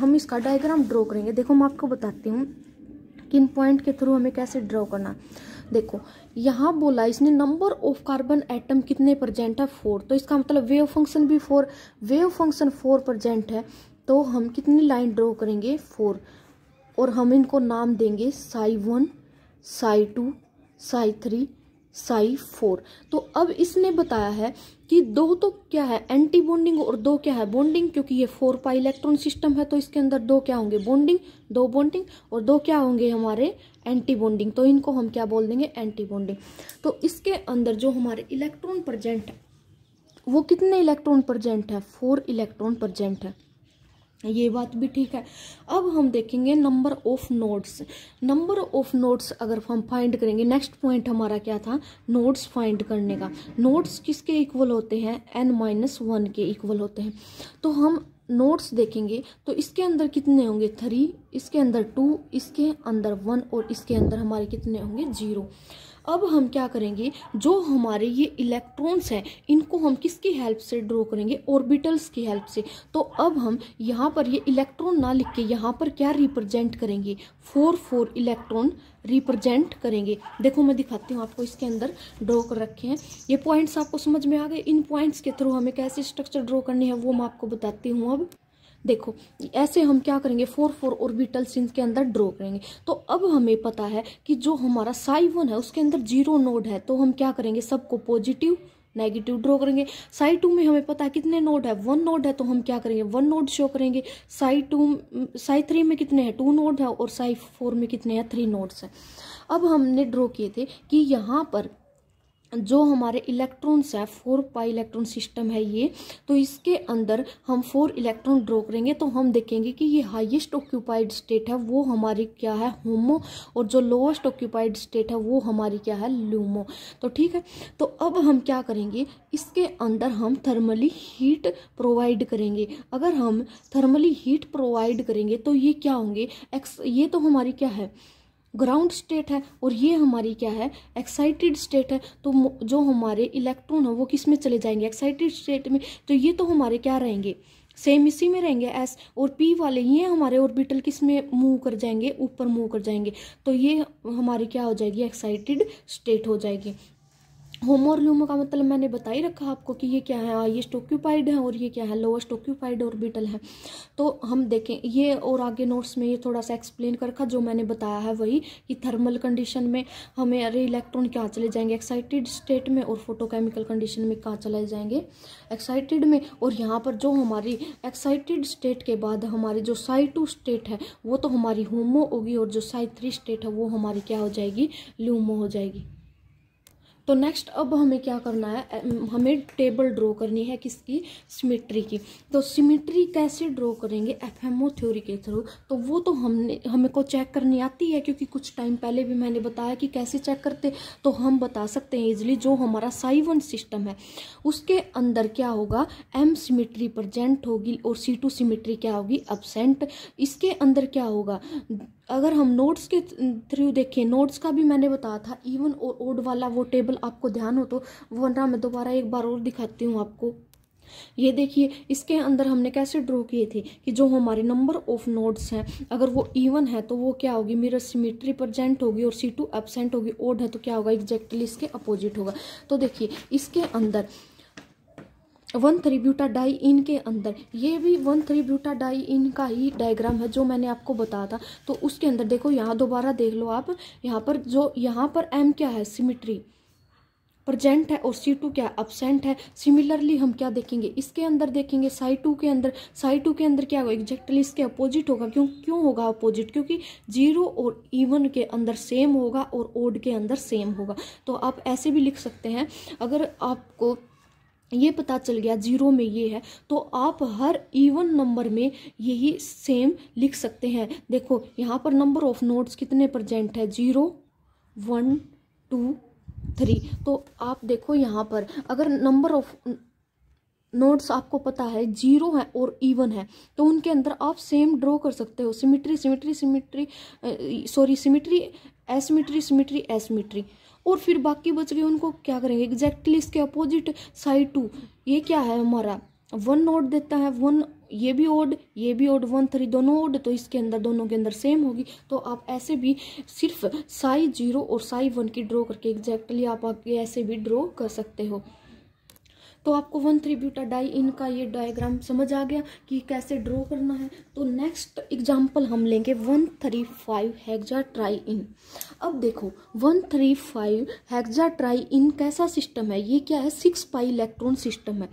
हम इसका डायग्राम ड्रॉ करेंगे देखो मैं आपको बताती हूँ किन पॉइंट के थ्रू हमें कैसे ड्रॉ करना देखो यहाँ बोला इसने नंबर ऑफ कार्बन एटम कितने परजेंट है फोर तो इसका मतलब वेव फंक्शन भी four wave function four present है तो हम कितनी लाइन ड्रॉ करेंगे फोर और हम इनको नाम देंगे psi one psi two psi three psi four तो अब इसने बताया है कि दो तो क्या है एंटी बॉन्डिंग और दो क्या है बॉन्डिंग क्योंकि ये फोर पाई इलेक्ट्रॉन सिस्टम है तो इसके अंदर दो क्या होंगे बॉन्डिंग दो बॉन्डिंग और दो क्या होंगे हमारे एंटी बॉन्डिंग तो इनको हम क्या बोल देंगे एंटी बॉन्डिंग तो इसके अंदर जो हमारे इलेक्ट्रॉन प्रजेंट है वो कितने इलेक्ट्रॉन प्रजेंट है फोर इलेक्ट्रॉन प्रजेंट है ये बात भी ठीक है अब हम देखेंगे number of nodes number of nodes अगर हम फाइंड करेंगे नेक्स्ट पॉइंट हमारा क्या था नोट्स फाइंड करने का नोट्स किसके इक्वल होते हैं एन माइनस वन के इक्वल होते हैं तो हम नोट्स देखेंगे तो इसके अंदर कितने होंगे थ्री इसके अंदर टू इसके अंदर वन और इसके अंदर हमारे कितने होंगे जीरो अब हम क्या करेंगे जो हमारे ये इलेक्ट्रॉन्स हैं इनको हम किसकी हेल्प से ड्रॉ करेंगे ऑर्बिटल्स की हेल्प से तो अब हम यहाँ पर ये इलेक्ट्रॉन ना लिख के यहाँ पर क्या रिप्रेजेंट करेंगे फोर फोर इलेक्ट्रॉन रिप्रेजेंट करेंगे देखो मैं दिखाती हूँ आपको इसके अंदर ड्रॉ कर रखे हैं ये पॉइंट्स आपको समझ में आ गए इन पॉइंट्स के थ्रू हमें कैसे स्ट्रक्चर ड्रॉ करनी है वो मैं आपको बताती हूँ अब देखो ऐसे हम क्या करेंगे फोर फोर सिंस के अंदर ड्रॉ करेंगे तो अब हमें पता है कि जो हमारा साई वन है उसके अंदर जीरो नोड है तो हम क्या करेंगे सबको पॉजिटिव नेगेटिव ड्रॉ करेंगे साई टू में हमें पता है कितने नोड है वन नोड है तो हम क्या करेंगे वन नोड शो करेंगे साई टू साई थ्री में कितने हैं टू नोड है और साई फोर में कितने हैं थ्री नोड्स हैं अब हमने ड्रॉ किए थे कि यहाँ पर जो हमारे इलेक्ट्रॉन्स है फोर पाई इलेक्ट्रॉन सिस्टम है ये तो इसके अंदर हम फोर इलेक्ट्रॉन ड्रॉ करेंगे तो हम देखेंगे कि ये हाईएस्ट ऑक्यूपाइड स्टेट है वो हमारी क्या है होमो और जो लोएस्ट ऑक्यूपाइड स्टेट है वो हमारी क्या है लूमो तो ठीक है तो अब हम क्या करेंगे इसके अंदर हम थर्मली हीट प्रोवाइड करेंगे अगर हम थर्मली हीट प्रोवाइड करेंगे तो ये क्या होंगे एक्स ये तो हमारी क्या है ग्राउंड स्टेट है और ये हमारी क्या है एक्साइटेड स्टेट है तो जो हमारे इलेक्ट्रॉन है वो किस में चले जाएंगे एक्साइटेड स्टेट में तो ये तो हमारे क्या रहेंगे सेम इसी में रहेंगे एस और पी वाले ये हमारे ऑर्बिटल किस में मूव कर जाएंगे ऊपर मूव कर जाएंगे तो ये हमारी क्या हो जाएगी एक्साइटेड स्टेट हो जाएगी होमो और ल्यूमो का मतलब मैंने बता ही रखा आपको कि ये क्या है हाइएस्ट ऑक्यूपाइड है और ये क्या है लोएस्ट ऑक्यूपाइड ऑर्बिटल है तो हम देखें ये और आगे नोट्स में ये थोड़ा सा एक्सप्लेन कर रखा जो मैंने बताया है वही कि थर्मल कंडीशन में हमें अरे इलेक्ट्रॉन क्या चले जाएंगे एक्साइटेड स्टेट में और फोटोकेमिकल कंडीशन में कहाँ चले जाएंगे एक्साइटेड में और यहाँ पर जो हमारी एक्साइटेड स्टेट के बाद हमारी जो साई टू स्टेट है वो तो हमारी होमो होगी और जो साई थ्री स्टेट है वो हमारी क्या हो जाएगी ल्यूमो हो जाएगी तो नेक्स्ट अब हमें क्या करना है हमें टेबल ड्रॉ करनी है किसकी सिमेट्री की तो सिमेट्री कैसे ड्रॉ करेंगे एफएमओ थ्योरी के थ्रू तो वो तो हमने हमें को चेक करनी आती है क्योंकि कुछ टाइम पहले भी मैंने बताया कि कैसे चेक करते तो हम बता सकते हैं इजिली जो हमारा साइवन सिस्टम है उसके अंदर क्या होगा एम सिमिट्री प्रजेंट होगी और सी टू सिमिट्री क्या होगी अबसेंट इसके अंदर क्या होगा अगर हम नोट्स के थ्रू देखें नोट्स का भी मैंने बताया था इवन और ओड वाला वो टेबल आपको ध्यान हो तो वो ना मैं दोबारा एक बार और दिखाती हूँ आपको ये देखिए इसके अंदर हमने कैसे ड्रॉ किए थे कि जो हमारे नंबर ऑफ नोड्स हैं अगर वो इवन है तो वो क्या होगी मिरर सिमिट्री प्रजेंट होगी और सी टू एबसेंट होगी ओड है तो क्या होगा एग्जैक्टली इसके अपोजिट होगा तो देखिए इसके अंदर one three butadiene के अंदर ये भी one three butadiene का ही डायग्राम है जो मैंने आपको बताया था तो उसके अंदर देखो यहाँ दोबारा देख लो आप यहाँ पर जो यहाँ पर एम क्या है सिमिट्री प्रजेंट है और सी टू क्या अपसेंट है सिमिलरली हम क्या देखेंगे इसके अंदर देखेंगे साई टू के अंदर साई टू के अंदर क्या होगा एग्जैक्टली इसके अपोजिट होगा क्यों क्यों होगा अपोजिट क्योंकि जीरो और इवन के अंदर सेम होगा और ओड के अंदर सेम होगा तो आप ऐसे भी लिख सकते हैं अगर आपको ये पता चल गया जीरो में ये है तो आप हर इवन नंबर में यही सेम लिख सकते हैं देखो यहाँ पर नंबर ऑफ नोट्स कितने प्रजेंट है जीरो वन टू थ्री तो आप देखो यहाँ पर अगर नंबर ऑफ नोट्स आपको पता है जीरो है और इवन है तो उनके अंदर आप सेम ड्रॉ कर सकते हो symmetry symmetry symmetry sorry symmetry asymmetry symmetry asymmetry और फिर बाकी बच गए उनको क्या करेंगे एग्जैक्टली इसके अपोजिट साइड टू ये क्या है हमारा वन ऑड देता है वन ये भी ओड ये भी ओड वन थ्री दोनों ओड तो इसके अंदर दोनों के अंदर सेम होगी तो आप ऐसे भी सिर्फ साई जीरो और साई वन की ड्रॉ करके एग्जैक्टली आप ऐसे भी ड्रॉ कर सकते हो तो आपको वन थ्री ब्यूटा डाई इनका ये डायग्राम समझ आ गया कि कैसे ड्रॉ करना है तो नेक्स्ट एग्जाम्पल हम लेंगे one three five hexatriene अब देखो one three five hexatriene कैसा सिस्टम है ये क्या है सिक्स पाई इलेक्ट्रॉन सिस्टम है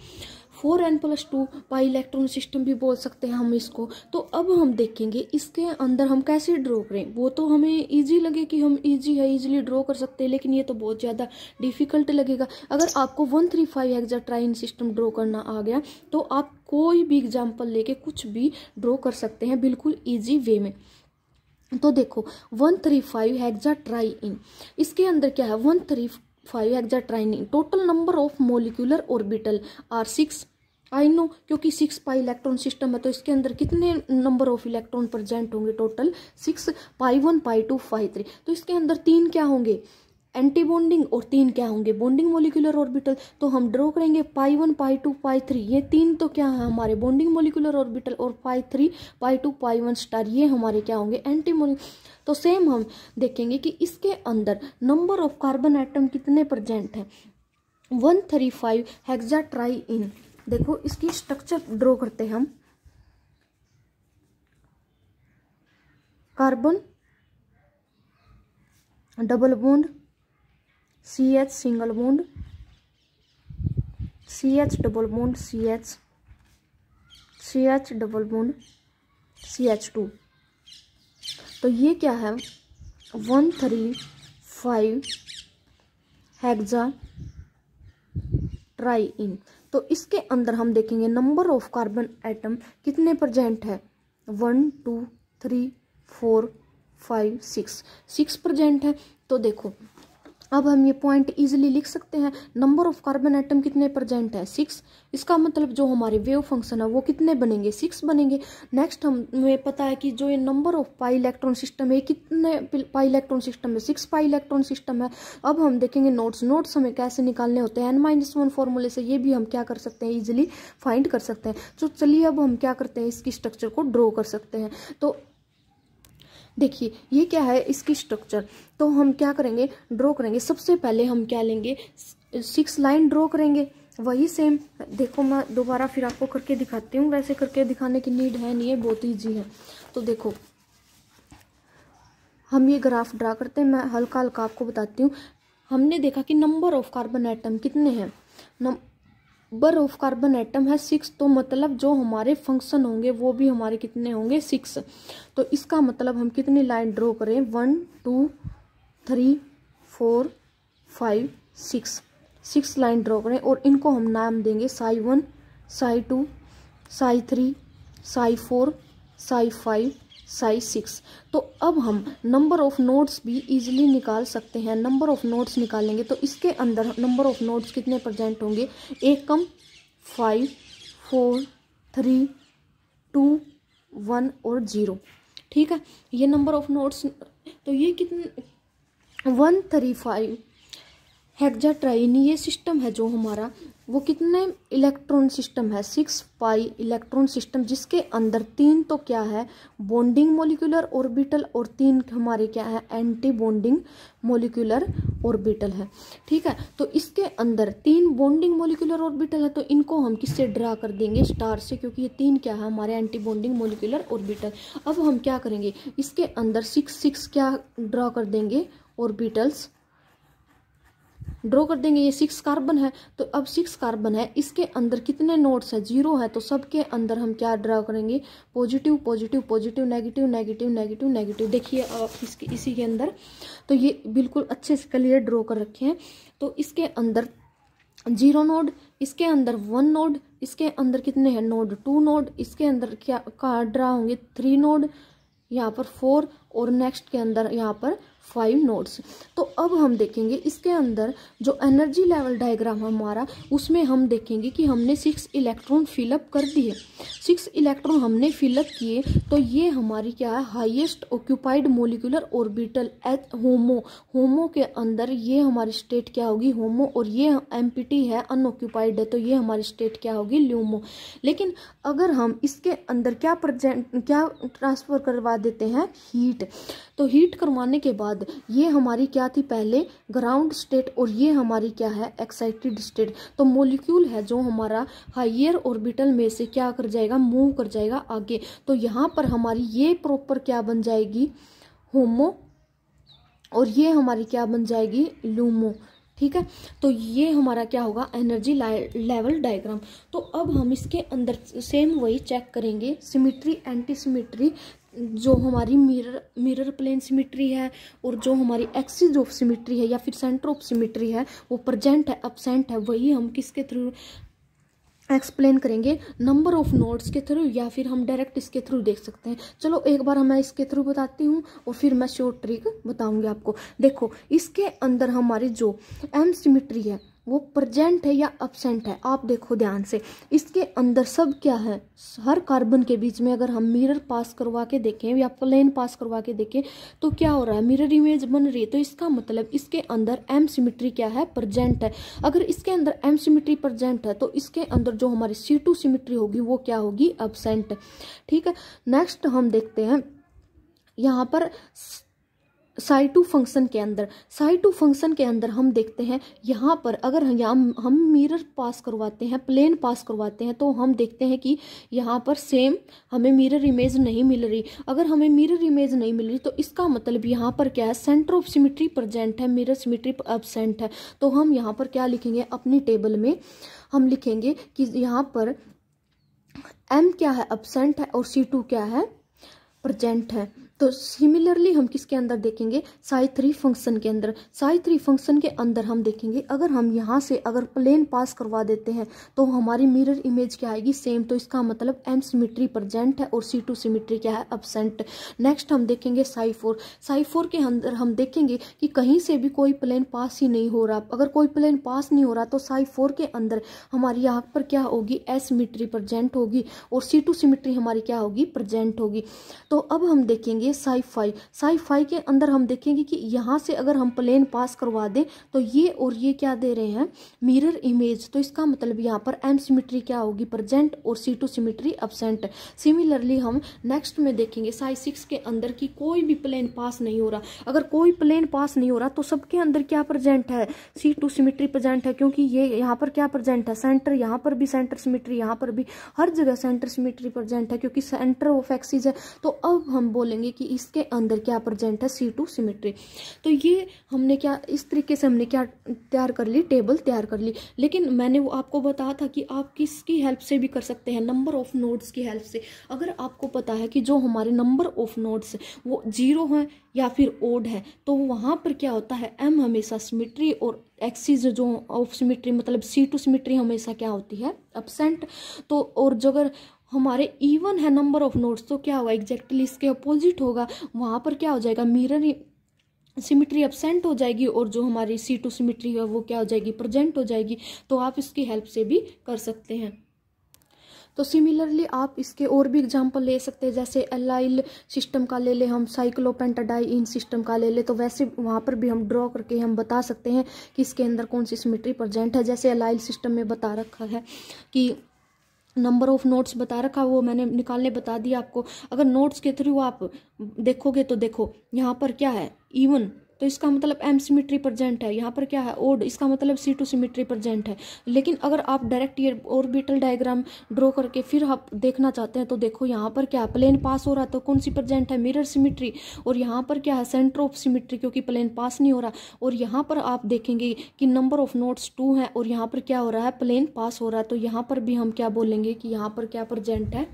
four n plus two pi electron system भी बोल सकते हैं हम इसको तो अब हम देखेंगे इसके अंदर हम कैसे ड्रॉ करें वो तो हमें ईजी लगे कि हम ईजी है इजीली ड्रॉ कर सकते हैं लेकिन ये तो बहुत ज़्यादा डिफिकल्ट लगेगा अगर आपको one three five hexatriene system draw करना आ गया तो आप कोई भी एग्जाम्पल लेके कुछ भी ड्रॉ कर सकते हैं बिल्कुल ईजी वे में तो देखो one three five hexatriene इसके अंदर क्या है वन थ्री फाइव ट्राइनिंग total number of molecular orbital are six I know क्योंकि सिक्स पाई इलेक्ट्रॉन सिस्टम है तो इसके अंदर कितने नंबर ऑफ इलेक्ट्रॉन प्रेजेंट होंगे total six pi one pi two pi three तो इसके अंदर तीन क्या होंगे एंटी बॉन्डिंग और तीन क्या होंगे बॉन्डिंग मोलिकुलर ऑर्बिटल तो हम ड्रॉ करेंगे pi one pi two pi three ये तीन तो क्या है हमारे बॉन्डिंग मोलिकुलर ऑर्बिटल और pi three pi two pi one star ये हमारे क्या होंगे एंटी तो सेम हम देखेंगे कि इसके अंदर नंबर ऑफ कार्बन आइटम कितने प्रजेंट हैं one three five hexatriene देखो इसकी स्ट्रक्चर ड्रॉ करते हैं हम carbon double bond C H single bond C H double bond C H C H double bond C H two तो ये क्या है one three five hexatriene तो इसके अंदर हम देखेंगे नंबर ऑफ कार्बन एटम कितने प्रजेंट है one two three four five six six present है तो देखो अब हम ये पॉइंट इजीली लिख सकते हैं नंबर ऑफ कार्बन एटम कितने प्रजेंट है सिक्स इसका मतलब जो हमारे वेव फंक्शन है वो कितने बनेंगे सिक्स बनेंगे नेक्स्ट हमें पता है कि जो ये number of pi electron system है कितने पाई इलेक्ट्रॉन सिस्टम है सिक्स पाई इलेक्ट्रॉन सिस्टम है अब हम देखेंगे नोट्स नोट्स हमें कैसे निकालने होते हैं एन माइनस वन फॉर्मूले से ये भी हम क्या कर सकते हैं ईजिली फाइंड कर सकते हैं तो चलिए अब हम क्या करते हैं इसकी स्ट्रक्चर को ड्रॉ कर सकते हैं तो देखिए ये क्या है इसकी स्ट्रक्चर तो हम क्या करेंगे ड्रॉ करेंगे सबसे पहले हम क्या लेंगे सिक्स लाइन ड्रॉ करेंगे वही सेम देखो मैं दोबारा फिर आपको करके दिखाती हूँ वैसे करके दिखाने की नीड है नहीं है बहुत ईजी है तो देखो हम ये ग्राफ ड्रा करते हैं मैं हल्का हल्का आपको बताती हूँ हमने देखा कि नंबर ऑफ कार्बन आइटम कितने हैं बर ऑफ कार्बन एटम है सिक्स तो मतलब जो हमारे फंक्शन होंगे वो भी हमारे कितने होंगे सिक्स तो इसका मतलब हम कितनी लाइन ड्रॉ करें one two three four five six six line draw करें और इनको हम नाम देंगे psi one psi two psi three psi four psi five psi six तो अब हम नंबर ऑफ़ नोट्स भी इजीली निकाल सकते हैं नंबर ऑफ़ नोट्स निकालेंगे तो इसके अंदर नंबर ऑफ़ नोट्स कितने प्रजेंट होंगे एक कम five four three two one और ज़ीरो ठीक है ये नंबर ऑफ़ नोट्स तो ये कितने one three five hexatriene ये सिस्टम है जो हमारा वो कितने इलेक्ट्रॉन सिस्टम है सिक्स पाई इलेक्ट्रॉन सिस्टम जिसके अंदर तीन तो क्या है बॉन्डिंग मोलिकुलर ऑर्बिटल और तीन हमारे क्या है एंटी बॉन्डिंग मोलिकुलर ऑर्बिटल है ठीक है तो इसके अंदर तीन बॉन्डिंग मोलिकुलर ऑर्बिटल है तो इनको हम किससे ड्रा कर देंगे स्टार से क्योंकि ये तीन क्या है हमारे एंटी बॉन्डिंग मोलिकुलर ऑर्बिटल अब हम क्या करेंगे इसके अंदर सिक्स सिक्स क्या ड्रा कर देंगे ऑर्बिटल्स ड्रॉ कर देंगे ये सिक्स कार्बन है तो अब सिक्स कार्बन है इसके अंदर कितने नोट्स है जीरो है तो सबके अंदर हम क्या ड्रा करेंगे positive positive positive negative negative negative negative देखिए आप इसके इसी के अंदर तो ये बिल्कुल अच्छे से क्लियर ड्रॉ कर रखे हैं तो इसके अंदर जीरो नोड इसके अंदर वन नोड इसके अंदर कितने हैं नोड टू नोड इसके अंदर क्या कार्ड ड्रा होंगे थ्री नोड यहाँ पर फोर और नेक्स्ट के अंदर यहाँ पर फाइव नोड्स तो अब हम देखेंगे इसके अंदर जो एनर्जी लेवल डायग्राम हमारा उसमें हम देखेंगे कि हमने सिक्स इलेक्ट्रॉन फिलअप कर दिए सिक्स इलेक्ट्रॉन हमने फिलअप किए तो ये हमारी क्या है highest occupied molecular orbital H HOMO HOMO के अंदर ये हमारी स्टेट क्या होगी होमो और ये एम है अनऑक्यूपाइड है तो ये हमारी स्टेट क्या होगी ल्यूमो लेकिन अगर हम इसके अंदर क्या प्रजेंट क्या ट्रांसफर करवा देते हैं हीट तो हीट करवाने के बाद ये हमारी क्या थी पहले ग्राउंड स्टेट और ये हमारी क्या है एक्साइटेड स्टेट तो मोलिक्यूल है जो हमारा हाइयर ऑर्बिटल में से क्या कर जाएगा मूव कर जाएगा आगे तो यहाँ पर हमारी ये प्रॉपर क्या बन जाएगी होमो और ये हमारी क्या बन जाएगी लूमो ठीक है तो ये हमारा क्या होगा एनर्जी लेवल डायग्राम तो अब हम इसके अंदर सेम वही चेक करेंगे सिमिट्री एंटी सिमिट्री जो हमारी मिरर मिरर प्लेन सिमिट्री है और जो हमारी एक्सिस ऑफ सिमिट्री है या फिर सेंटर ऑफ सिमिट्री है वो प्रजेंट है अपसेंट है वही हम किसके थ्रू एक्सप्लेन करेंगे नंबर ऑफ नोट्स के थ्रू या फिर हम डायरेक्ट इसके थ्रू देख सकते हैं चलो एक बार मैं इसके थ्रू बताती हूँ और फिर मैं शॉर्ट ट्रिक बताऊँगी आपको देखो इसके अंदर हमारी जो एम सिमिट्री है वो प्रजेंट है या अपसेंट है आप देखो ध्यान से इसके अंदर सब क्या है हर कार्बन के बीच में अगर हम मिरर पास करवा के देखें या प्लेन पास करवा के देखें तो क्या हो रहा है मिरर इमेज बन रही है तो इसका मतलब इसके अंदर एम सिमिट्री क्या है प्रजेंट है अगर इसके अंदर एम सिमिट्री प्रजेंट है तो इसके अंदर जो हमारी सी टू सिमिट्री होगी वो क्या होगी एबसेंट ठीक है नेक्स्ट हम देखते हैं यहाँ पर साई टू फंक्शन के अंदर साई टू फंक्शन के अंदर हम देखते हैं यहाँ पर अगर हम हम मिरर पास करवाते हैं प्लेन पास करवाते हैं तो हम देखते हैं कि यहाँ पर सेम हमें मिरर इमेज नहीं मिल रही अगर हमें मिरर इमेज नहीं मिल रही तो इसका मतलब यहाँ पर क्या है सेंटर ऑफ सिमिट्री प्रजेंट है मिरर सिमिट्री एबसेंट है तो हम यहाँ पर क्या लिखेंगे अपनी टेबल में हम लिखेंगे कि यहाँ पर एम क्या है एबसेंट है और सी टू क्या है प्रजेंट है तो सिमिलरली हम किसके अंदर देखेंगे साई थ्री फंक्शन के अंदर साई थ्री फंक्शन के अंदर हम देखेंगे अगर हम यहाँ से अगर प्लेन पास करवा देते हैं तो हमारी मिरर इमेज क्या आएगी सेम तो इसका मतलब एम सिमिट्री प्रजेंट है और सी टू सिमिट्री क्या है अबसेंट नेक्स्ट हम देखेंगे साई फोर साई फोर के अंदर हम देखेंगे कि कहीं से भी कोई प्लेन पास ही नहीं हो रहा अगर कोई प्लेन पास नहीं हो रहा तो साई फोर के अंदर हमारी यहाँ पर क्या होगी एस मिट्री प्रजेंट होगी और सी टू सिमिट्री हमारी क्या होगी प्रजेंट होगी तो अब हम देखेंगे ये साई फाई के अंदर हम देखेंगे कि यहाँ से अगर हम प्लेन पास करवा दें तो ये और ये क्या दे रहे हैं मिरर इमेज तो इसका मतलब यहाँ पर एम सिमिट्री क्या होगी प्रजेंट और C two symmetry absent similarly हम नेक्स्ट में देखेंगे साई सिक्स के अंदर की कोई भी प्लेन पास नहीं हो रहा अगर कोई प्लेन पास नहीं हो रहा तो सबके अंदर क्या प्रजेंट है सी टू सिमिट्री प्रजेंट है क्योंकि ये यहाँ पर क्या प्रजेंट है सेंटर यहाँ पर भी सेंटर सिमिट्री यहाँ पर भी हर जगह सेंटर सिमिट्री प्रजेंट है क्योंकि सेंटर ऑफ एक्सीज है तो अब हम बोलेंगे कि इसके अंदर क्या प्रजेंट है सी टू सिमेट्री तो ये हमने क्या इस तरीके से हमने क्या तैयार कर ली टेबल तैयार कर ली लेकिन मैंने वो आपको बताया था कि आप किसकी हेल्प से भी कर सकते हैं नंबर ऑफ नोट्स की हेल्प से अगर आपको पता है कि जो हमारे नंबर ऑफ नोट्स वो जीरो हैं या फिर ओड है तो वहाँ पर क्या होता है एम हमेशा सिमिट्री और एक्सिस जो ऑफ सिमिट्री मतलब सी टू सिमिट्री हमेशा क्या होती है अपसेंट तो और जो अगर हमारे इवन है नंबर ऑफ नोट्स तो क्या होगा एग्जैक्टली इसके अपोजिट होगा वहाँ पर क्या हो जाएगा मिरर सिमिट्री एबसेंट हो जाएगी और जो हमारी सी टू सिमिट्री है वो क्या हो जाएगी प्रजेंट हो जाएगी तो आप इसकी हेल्प से भी कर सकते हैं तो सिमिलरली आप इसके और भी एग्जाम्पल ले सकते हैं जैसे एलाइल सिस्टम का ले ले हम साइक्लोपेंटाडाई इन सिस्टम का ले ले तो वैसे वहाँ पर भी हम ड्रॉ करके हम बता सकते हैं कि इसके अंदर कौन सी सिमिट्री प्रजेंट है जैसे एलाइल सिस्टम में बता रखा है कि नंबर ऑफ नोट्स बता रखा वो मैंने निकालने बता दिया आपको अगर नोट्स के थ्रू आप देखोगे तो देखो यहाँ पर क्या है इवन तो इसका मतलब एम सिमिट्री प्रजेंट है यहाँ पर क्या है ओड इसका मतलब सी टू सिमिट्री प्रजेंट है लेकिन अगर आप डायरेक्ट ये ऑर्बिटल डायग्राम ड्रॉ करके फिर आप देखना चाहते हैं तो देखो यहाँ पर क्या प्लेन पास हो रहा है तो कौन सी प्रजेंट है मिरर सिमिट्री और यहाँ पर क्या है सेंटर ऑफ सिमिट्री क्योंकि प्लेन पास नहीं हो रहा और यहाँ पर आप देखेंगे कि नंबर ऑफ नोट्स टू हैं और यहाँ पर क्या हो रहा है प्लेन पास हो रहा है तो यहाँ पर भी हम क्या बोलेंगे कि यहाँ पर क्या प्रजेंट है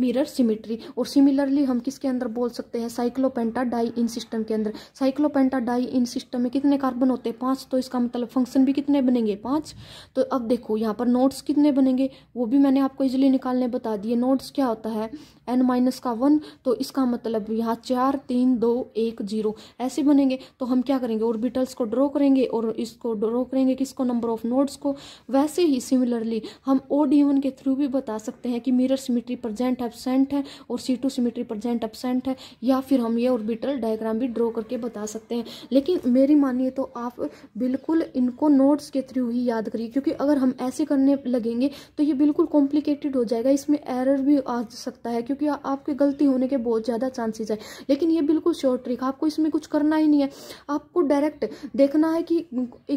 मिरर सिमिट्री और सिमिलरली हम किसके अंदर बोल सकते हैं साइक्लोपेंटा डाई इन सिस्टम के अंदर साइक्लोपेंटा डाई इन सिस्टम में कितने कार्बन होते हैं पाँच तो इसका मतलब फंक्शन भी कितने बनेंगे पाँच तो अब देखो यहाँ पर नोट्स कितने बनेंगे वो भी मैंने आपको इजिली निकालने बता दिए नोट्स क्या होता है एन माइनस का वन तो इसका मतलब यहाँ चार तीन दो एक जीरो ऐसे बनेंगे तो हम क्या करेंगे ऑर्बिटल्स को ड्रॉ करेंगे और इसको ड्रॉ करेंगे किसको नंबर ऑफ नोट्स को वैसे ही सिमिलरली हम ओ वन के थ्रू भी बता सकते हैं कि मिरर सिमिट्री प्रजेंट है एबसेंट है और C two symmetry present absent है या फिर हम ये ऑर्बिटल डायग्राम भी ड्रॉ करके बता सकते हैं लेकिन मेरी मानिए तो आप बिल्कुल इनको नोट्स के थ्रू ही याद करिए क्योंकि अगर हम ऐसे करने लगेंगे तो ये बिल्कुल कॉम्प्लिकेटेड हो जाएगा इसमें एरर भी आ सकता है क्योंकि आपके गलती होने के बहुत ज़्यादा चांसेस है लेकिन ये बिल्कुल शॉर्ट ट्रिक आपको इसमें कुछ करना ही नहीं है आपको डायरेक्ट देखना है कि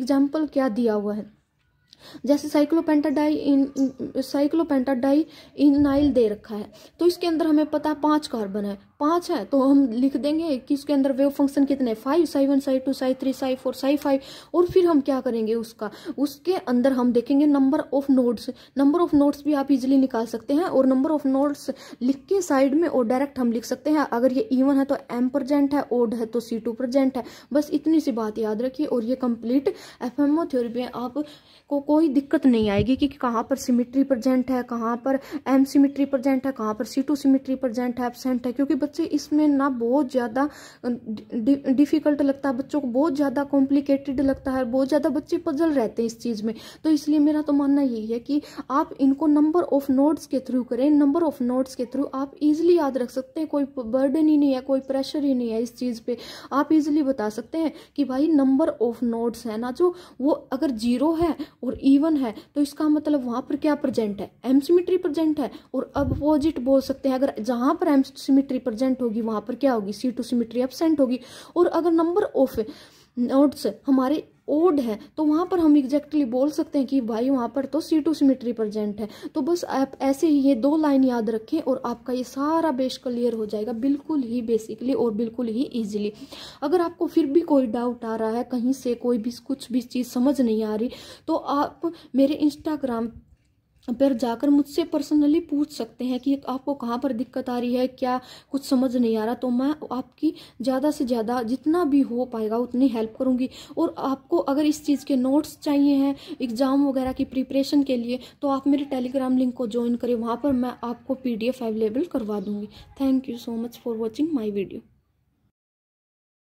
एग्जाम्पल क्या दिया हुआ है जैसे साइक्लोपेंटाडाई इन साइक्लोपेंटाडाई नाइल दे रखा है तो इसके अंदर हमें पता पांच कार्बन है पाँच है तो हम लिख देंगे कि उसके अंदर वेव फंक्शन कितने five psi one psi two psi three psi four psi five और फिर हम क्या करेंगे उसका उसके अंदर हम देखेंगे number of nodes number of nodes भी आप इजिली निकाल सकते हैं और नंबर ऑफ नोड्स लिख के साइड में और डायरेक्ट हम लिख सकते हैं अगर ये ई है तो एम प्रजेंट है ओड है तो सी टू प्रजेंट है बस इतनी सी बात याद रखिए और ये कंप्लीट एफ एम थ्योरी में आपको कोई दिक्कत नहीं आएगी कि कहाँ पर सिमिट्री प्रजेंट है कहाँ पर एम सिमिट्री प्रजेंट है कहाँ पर सी टू सिमिट्री प्रजेंट है एबसेंट है क्योंकि बच्चे इसमें ना बहुत ज़्यादा डिफ़िकल्ट लगता है बच्चों को बहुत ज़्यादा कॉम्प्लिकेटेड लगता है बहुत ज़्यादा बच्चे पजल रहते हैं इस चीज़ में तो इसलिए मेरा तो मानना यही है कि आप इनको नंबर ऑफ नोट्स के थ्रू करें नंबर ऑफ नोट्स के थ्रू आप इजीली याद रख सकते हैं कोई बर्डन ही नहीं है कोई प्रेशर ही नहीं है इस चीज़ पर आप इजीली बता सकते हैं कि भाई नंबर ऑफ नोट्स है ना जो वो अगर जीरो है और इवन है तो इसका मतलब वहाँ पर क्या प्रजेंट है एमसीमिट्री प्रजेंट है और अपोजिट बोल सकते हैं अगर जहाँ पर एमसीमिट्री प्रजेंट प्रेजेंट होगी वहां पर क्या होगी सी टू सिमिट्री एबसेंट होगी और अगर नंबर ऑफ नोट्स हमारे ओड है तो वहाँ पर हम एग्जैक्टली बोल सकते हैं कि भाई वहाँ पर तो सी टू सिमिट्री प्रजेंट है तो बस आप ऐसे ही ये दो लाइन याद रखें और आपका ये सारा बेस क्लियर हो जाएगा बिल्कुल ही बेसिकली और बिल्कुल ही ईजिली अगर आपको फिर भी कोई डाउट आ रहा है कहीं से कोई भी कुछ भी चीज़ समझ नहीं आ रही तो आप मेरे इंस्टाग्राम पर जाकर मुझसे पर्सनली पूछ सकते हैं कि आपको कहाँ पर दिक्कत आ रही है क्या कुछ समझ नहीं आ रहा तो मैं आपकी ज़्यादा से ज़्यादा जितना भी हो पाएगा उतनी हेल्प करूँगी और आपको अगर इस चीज़ के नोट्स चाहिए हैं एग्ज़ाम वगैरह की प्रिपरेशन के लिए तो आप मेरे टेलीग्राम लिंक को ज्वाइन करें वहाँ पर मैं आपको पी अवेलेबल करवा दूँगी thank you so much for watching my video